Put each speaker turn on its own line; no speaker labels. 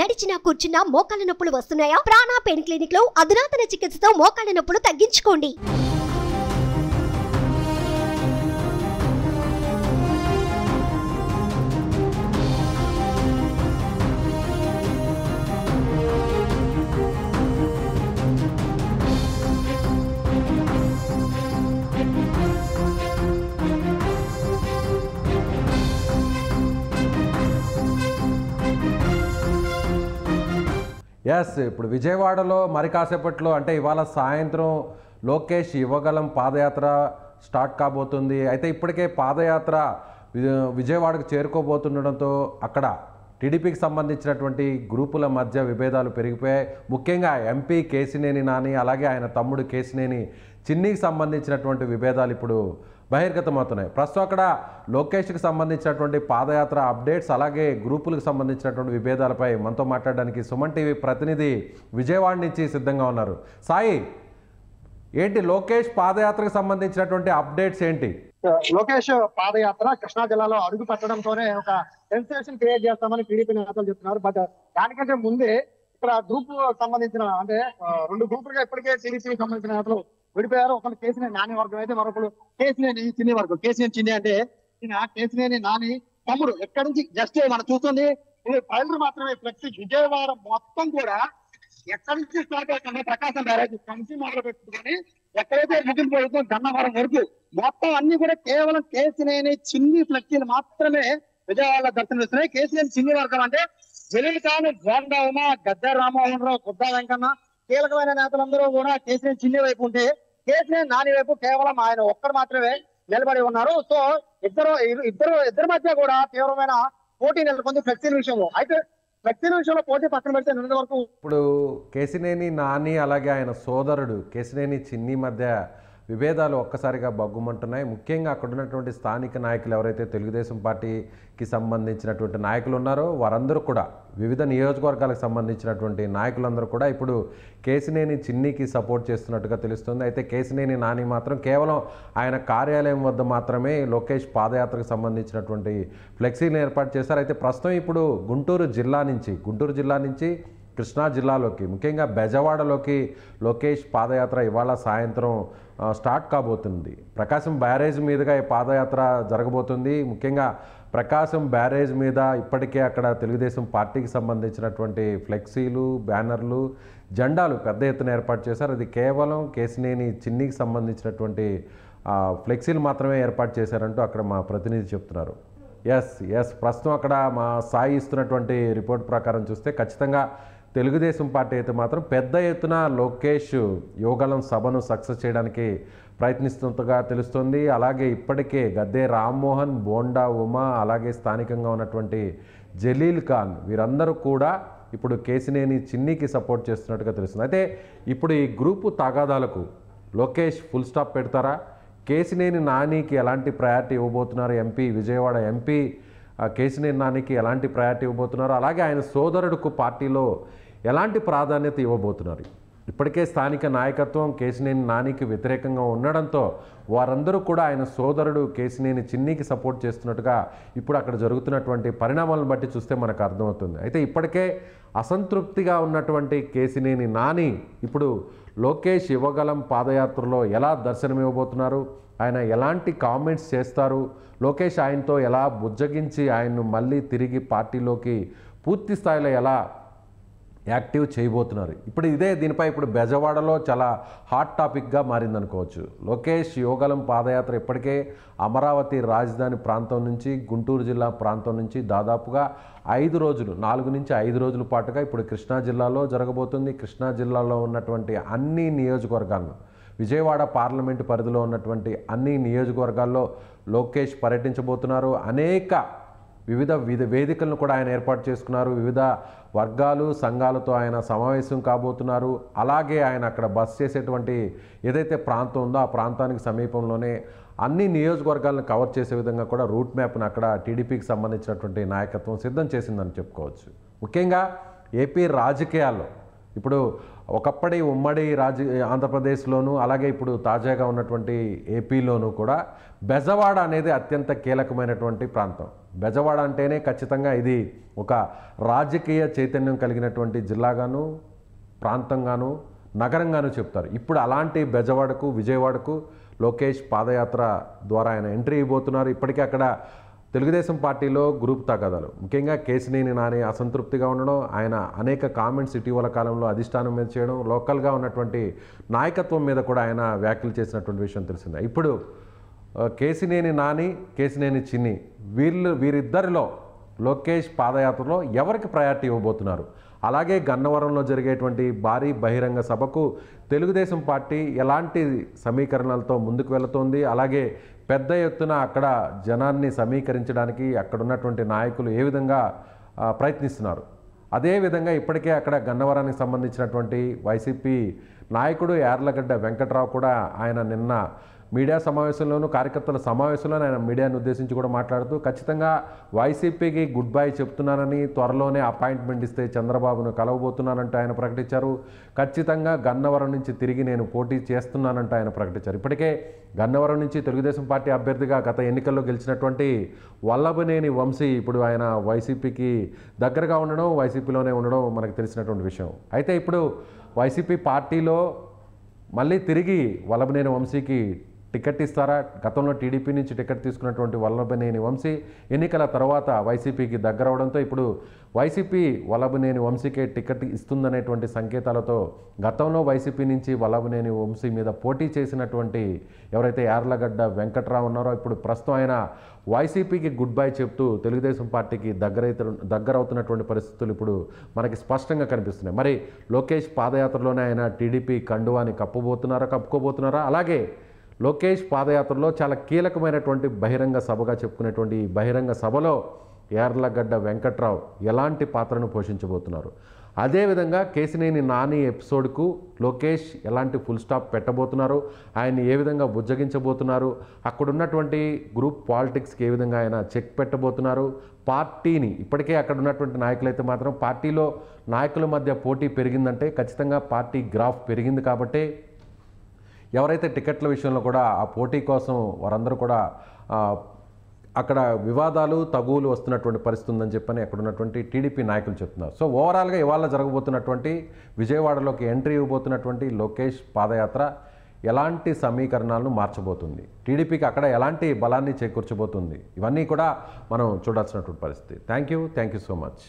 నడిచినా కూర్చున్నా మోకాళ్ళ నొప్పులు వస్తున్నాయా ప్రాణా పెయిన్ క్లినిక్ లో అధునాతన చికిత్సతో మోకాళ్ళ నొప్పులు తగ్గించుకోండి
ఎస్ ఇప్పుడు విజయవాడలో మరి కాసేపట్లో అంటే ఇవాళ సాయంత్రం లోకేష్ ఇవ్వగలం పాదయాత్ర స్టార్ట్ కాబోతుంది అయితే ఇప్పటికే పాదయాత్ర విజయవాడకు చేరుకోబోతుండడంతో అక్కడ టీడీపీకి సంబంధించినటువంటి గ్రూపుల మధ్య విభేదాలు పెరిగిపోయాయి ముఖ్యంగా ఎంపీ కేసినేని నాని అలాగే ఆయన తమ్ముడు కేసినేని చిన్నికి సంబంధించినటువంటి విభేదాలు ఇప్పుడు బహిర్గతమవుతున్నాయి ప్రస్తుతం అక్కడ లోకేష్కి సంబంధించినటువంటి పాదయాత్ర అప్డేట్స్ అలాగే గ్రూపులకు సంబంధించినటువంటి విభేదాలపై మనతో మాట్లాడడానికి సుమన్ టీవీ ప్రతినిధి విజయవాడ నుంచి సిద్ధంగా ఉన్నారు సాయి ఏంటి లోకేష్ పాదయాత్రకు సంబంధించినటువంటి అప్డేట్స్ ఏంటి లోకేష్
పాదయాత్ర కృష్ణా జిల్లాలో అడుగు పెట్టడంతోనే ఒక సెన్సేషన్ క్రియేట్ చేస్తామని టీడీపీ నేతలు చెప్తున్నారు బట్ దానికంటే ముందే ఇక్కడ గ్రూప్ సంబంధించిన అంటే రెండు గ్రూపులుగా ఇప్పటికే టీడీపీ సంబంధించిన నేతలు విడిపోయారు ఒకళ్ళు కేసినేని నాని వర్గం అయితే మరొకళ్ళు కేసీనే చిన్ని వర్గం కేసినేని చిన్ని అంటే ఈయన నాని తమ్ముడు ఎక్కడి నుంచి జస్ట్ మనం చూస్తుంది ఇది మాత్రమే ప్రతి విజయవాడ మొత్తం కూడా ఎక్కడి నుంచి స్టార్ట్ అవుతుందో ప్రకాశం బ్యారేజ్ కంచి మొదలు పెట్టుకుని ఎక్కడైతే ముగింపు పడుతుందో గన్నవరం వరకు మొత్తం అన్ని కూడా కేవలం కేసినేని చిన్ని ఫ్లెక్సీలు మాత్రమే విజయవాడ దర్శనం చేస్తున్నాయి కేసీఆర్ చిన్ని వర్గం అంటే జలీకాను జోండా ఉమా గద్దె రామ్మోహన్ రావు గుద్దా వెంకన్న కీలకమైన నేతలందరూ కూడా కేసీఎన్ చిన్ని వైపు ఉంటే కేసీఆర్ నాని వైపు కేవలం ఆయన ఒక్కరు మాత్రమే నిలబడి ఉన్నారు సో ఇద్దరు ఇద్దరు ఇద్దరి మధ్య కూడా తీవ్రమైన పోటీ నెలకొంది ఫ్లెక్సీల విషయంలో అయితే ఫ్లెక్సీల విషయంలో పోటీ పక్కన పెడితే నిన్న వరకు
ఇప్పుడు కేసినేని నాని అలాగే ఆయన సోదరుడు కేసినేని చిన్ని మధ్య విభేదాలు ఒక్కసారిగా బగ్గుమంటున్నాయి ముఖ్యంగా అక్కడ ఉన్నటువంటి స్థానిక నాయకులు ఎవరైతే తెలుగుదేశం పార్టీకి సంబంధించినటువంటి నాయకులు ఉన్నారో వారందరూ కూడా వివిధ నియోజకవర్గాలకు సంబంధించినటువంటి నాయకులందరూ కూడా ఇప్పుడు కేసినేని చిన్నికి సపోర్ట్ చేస్తున్నట్టుగా తెలుస్తుంది అయితే కేసినేని నాని మాత్రం కేవలం ఆయన కార్యాలయం వద్ద మాత్రమే లోకేష్ పాదయాత్రకు సంబంధించినటువంటి ఫ్లెక్సీని ఏర్పాటు చేశారు అయితే ప్రస్తుతం ఇప్పుడు గుంటూరు జిల్లా నుంచి గుంటూరు జిల్లా నుంచి కృష్ణా జిల్లాలోకి ముఖ్యంగా బెజవాడలోకి లోకేష్ పాదయాత్ర ఇవాళ సాయంత్రం స్టార్ట్ కాబోతుంది ప్రకాశం బ్యారేజ్ మీదుగా ఈ పాదయాత్ర జరగబోతుంది ముఖ్యంగా ప్రకాశం బ్యారేజ్ మీద ఇప్పటికే అక్కడ తెలుగుదేశం పార్టీకి సంబంధించినటువంటి ఫ్లెక్సీలు బ్యానర్లు జెండాలు పెద్ద ఎత్తున ఏర్పాటు చేశారు అది కేవలం కేసినేని చిన్నికి సంబంధించినటువంటి ఫ్లెక్సీలు మాత్రమే ఏర్పాటు చేశారంటూ అక్కడ మా ప్రతినిధి చెప్తున్నారు ఎస్ ఎస్ ప్రస్తుతం అక్కడ మా సాయి ఇస్తున్నటువంటి రిపోర్ట్ ప్రకారం చూస్తే ఖచ్చితంగా తెలుగుదేశం పార్టీ అయితే మాత్రం పెద్ద ఎత్తున లోకేష్ యోగలం సభను సక్సెస్ చేయడానికి ప్రయత్నిస్తున్నట్టుగా తెలుస్తుంది అలాగే ఇప్పటికే గద్దే రామ్మోహన్ బోండా ఉమా అలాగే స్థానికంగా ఉన్నటువంటి జలీల్ ఖాన్ వీరందరూ కూడా ఇప్పుడు కేసినేని చిన్నీకి సపోర్ట్ చేస్తున్నట్టుగా తెలుస్తుంది అయితే ఇప్పుడు ఈ గ్రూపు తగాదాలకు లోకేష్ ఫుల్ స్టాప్ పెడతారా కేసినేని నానికి ఎలాంటి ప్రయారిటీ ఇవ్వబోతున్నారు ఎంపీ విజయవాడ ఎంపీ కేసినేని నానికి ఎలాంటి ప్రయారిటీ ఇవ్వబోతున్నారు అలాగే ఆయన సోదరుడుకు పార్టీలో ఎలాంటి ప్రాధాన్యత ఇవ్వబోతున్నారు ఇప్పటికే స్థానిక నాయకత్వం కేశినేని నానికి వ్యతిరేకంగా ఉండడంతో వారందరూ కూడా ఆయన సోదరుడు కేశినేని చిన్నీకి సపోర్ట్ చేస్తున్నట్టుగా ఇప్పుడు అక్కడ జరుగుతున్నటువంటి పరిణామాలను బట్టి చూస్తే మనకు అర్థమవుతుంది అయితే ఇప్పటికే అసంతృప్తిగా ఉన్నటువంటి కేశినేని నాని ఇప్పుడు లోకేష్ యువగలం పాదయాత్రలో ఎలా దర్శనమివ్వబోతున్నారు ఆయన ఎలాంటి కామెంట్స్ చేస్తారు లోకేష్ ఆయనతో ఎలా బుజ్జగించి ఆయన్ను మళ్ళీ తిరిగి పార్టీలోకి పూర్తి స్థాయిలో ఎలా యాక్టివ్ చేయబోతున్నారు ఇప్పుడు ఇదే దీనిపై ఇప్పుడు బెజవాడలో చాలా హాట్ టాపిక్గా మారిందనుకోవచ్చు లోకేష్ యోగలం పాదయాత్ర ఇప్పటికే అమరావతి రాజధాని ప్రాంతం నుంచి గుంటూరు జిల్లా ప్రాంతం నుంచి దాదాపుగా ఐదు రోజులు నాలుగు నుంచి ఐదు రోజుల పాటుగా ఇప్పుడు కృష్ణా జిల్లాలో జరగబోతుంది కృష్ణా జిల్లాలో ఉన్నటువంటి అన్ని నియోజకవర్గాలను విజయవాడ పార్లమెంటు పరిధిలో ఉన్నటువంటి అన్ని నియోజకవర్గాల్లో లోకేష్ పర్యటించబోతున్నారు అనేక వివిధ వేదికలను కూడా ఆయన ఏర్పాటు చేసుకున్నారు వివిధ వర్గాలు సంఘాలతో ఆయన సమావేశం కాబోతున్నారు అలాగే ఆయన అక్కడ బస్ చేసేటువంటి ఏదైతే ప్రాంతం ఉందో ఆ ప్రాంతానికి సమీపంలోనే అన్ని నియోజకవర్గాలను కవర్ చేసే విధంగా కూడా రూట్ మ్యాప్ను అక్కడ టీడీపీకి సంబంధించినటువంటి నాయకత్వం సిద్ధం చేసిందని చెప్పుకోవచ్చు ముఖ్యంగా ఏపీ రాజకీయాల్లో ఇప్పుడు ఒకప్పటి ఉమ్మడి రాజ ఆంధ్రప్రదేశ్లోను అలాగే ఇప్పుడు తాజాగా ఉన్నటువంటి ఏపీలోను కూడా బెజవాడ అనేది అత్యంత కీలకమైనటువంటి ప్రాంతం బెజవాడ అంటేనే ఖచ్చితంగా ఇది ఒక రాజకీయ చైతన్యం కలిగినటువంటి జిల్లాగాను ప్రాంతంగాను నగరంగాను చెప్తారు ఇప్పుడు అలాంటి బెజవాడకు విజయవాడకు లోకేష్ పాదయాత్ర ద్వారా ఆయన ఎంట్రీ ఇవ్వబోతున్నారు ఇప్పటికీ అక్కడ తెలుగుదేశం పార్టీలో గ్రూప్ తగాదాలు ముఖ్యంగా కేశినేని నాని అసంతృప్తిగా ఉండడం ఆయన అనేక కామెంట్స్ ఇటీవల కాలంలో అధిష్టానం మీద చేయడం లోకల్గా ఉన్నటువంటి నాయకత్వం మీద కూడా ఆయన వ్యాఖ్యలు చేసినటువంటి విషయం తెలిసిందే ఇప్పుడు కేశినేని నాని కేశినేని చిన్ని వీళ్ళు వీరిద్దరిలో లోకేష్ పాదయాత్రలో ఎవరికి ప్రయారిటీ ఇవ్వబోతున్నారు అలాగే గన్నవరంలో జరిగేటువంటి భారీ బహిరంగ సభకు తెలుగుదేశం పార్టీ ఎలాంటి సమీకరణలతో ముందుకు వెళుతోంది అలాగే పెద్ద ఎత్తున అక్కడ జనాన్ని సమీకరించడానికి అక్కడున్నటువంటి నాయకులు ఏ విధంగా ప్రయత్నిస్తున్నారు అదేవిధంగా ఇప్పటికే అక్కడ గన్నవరానికి సంబంధించినటువంటి వైసీపీ నాయకుడు యార్లగడ్డ వెంకట్రావు కూడా ఆయన నిన్న మీడియా సమావేశంలోనూ కార్యకర్తల సమావేశంలోనూ ఆయన మీడియాను ఉద్దేశించి కూడా మాట్లాడుతూ ఖచ్చితంగా వైసీపీకి గుడ్ బై చెప్తున్నానని త్వరలోనే అపాయింట్మెంట్ ఇస్తే చంద్రబాబును కలవబోతున్నానంటూ ఆయన ప్రకటించారు ఖచ్చితంగా గన్నవరం నుంచి తిరిగి నేను పోటీ చేస్తున్నానంటూ ఆయన ప్రకటించారు ఇప్పటికే గన్నవరం నుంచి తెలుగుదేశం పార్టీ అభ్యర్థిగా గత ఎన్నికల్లో గెలిచినటువంటి వల్లభనేని వంశీ ఇప్పుడు ఆయన వైసీపీకి దగ్గరగా ఉండడం వైసీపీలోనే ఉండడం మనకు తెలిసినటువంటి విషయం అయితే ఇప్పుడు వైసీపీ పార్టీలో మళ్ళీ తిరిగి వల్లభనేని వంశీకి టికెట్ ఇస్తారా గతంలో టీడీపీ నుంచి టికెట్ తీసుకున్నటువంటి వల్లభనేని వంశీ ఎన్నికల తర్వాత వైసీపీకి దగ్గర అవడంతో ఇప్పుడు వైసీపీ వల్లభనేని వంశీకే టికెట్ ఇస్తుందనేటువంటి సంకేతాలతో గతంలో వైసీపీ నుంచి వల్లభనేని వంశీ మీద పోటీ చేసినటువంటి ఎవరైతే యార్లగడ్డ వెంకట్రావు ఉన్నారో ఇప్పుడు ప్రస్తుతం ఆయన వైసీపీకి గుడ్ బై చెప్తూ తెలుగుదేశం పార్టీకి దగ్గర దగ్గర అవుతున్నటువంటి పరిస్థితులు ఇప్పుడు మనకి స్పష్టంగా కనిపిస్తున్నాయి మరి లోకేష్ పాదయాత్రలోనే ఆయన టీడీపీ కండువాని కప్పుబోతున్నారా కప్పుకోబోతున్నారా అలాగే లోకేష్ పాదయాత్రలో చాలా కీలకమైనటువంటి బహిరంగ సభగా చెప్పుకునేటువంటి ఈ బహిరంగ సభలో యార్లగడ్డ వెంకట్రావు ఎలాంటి పాత్రను పోషించబోతున్నారు అదేవిధంగా కేసినేని నాని ఎపిసోడ్కు లోకేష్ ఎలాంటి ఫుల్ స్టాప్ పెట్టబోతున్నారు ఆయన ఏ విధంగా బుజ్జగించబోతున్నారు అక్కడున్నటువంటి గ్రూప్ పాలిటిక్స్కి ఏ విధంగా ఆయన చెక్ పెట్టబోతున్నారు పార్టీని ఇప్పటికే అక్కడ ఉన్నటువంటి నాయకులైతే మాత్రం పార్టీలో నాయకుల మధ్య పోటీ పెరిగిందంటే ఖచ్చితంగా పార్టీ గ్రాఫ్ పెరిగింది కాబట్టి ఎవరైతే టికెట్ల విషయంలో కూడా ఆ పోటీ కోసం వారందరూ కూడా అక్కడ వివాదాలు తగువులు వస్తున్నటువంటి పరిస్థితి ఉందని చెప్పని అక్కడ ఉన్నటువంటి టీడీపీ నాయకులు చెప్తున్నారు సో ఓవరాల్గా ఇవాళ జరగబోతున్నటువంటి విజయవాడలోకి ఎంట్రీ ఇవ్వబోతున్నటువంటి లోకేష్ పాదయాత్ర ఎలాంటి సమీకరణాలను మార్చబోతుంది టీడీపీకి అక్కడ ఎలాంటి బలాన్ని చేకూర్చబోతుంది ఇవన్నీ కూడా మనం చూడాల్సినటువంటి పరిస్థితి thank you thank you so much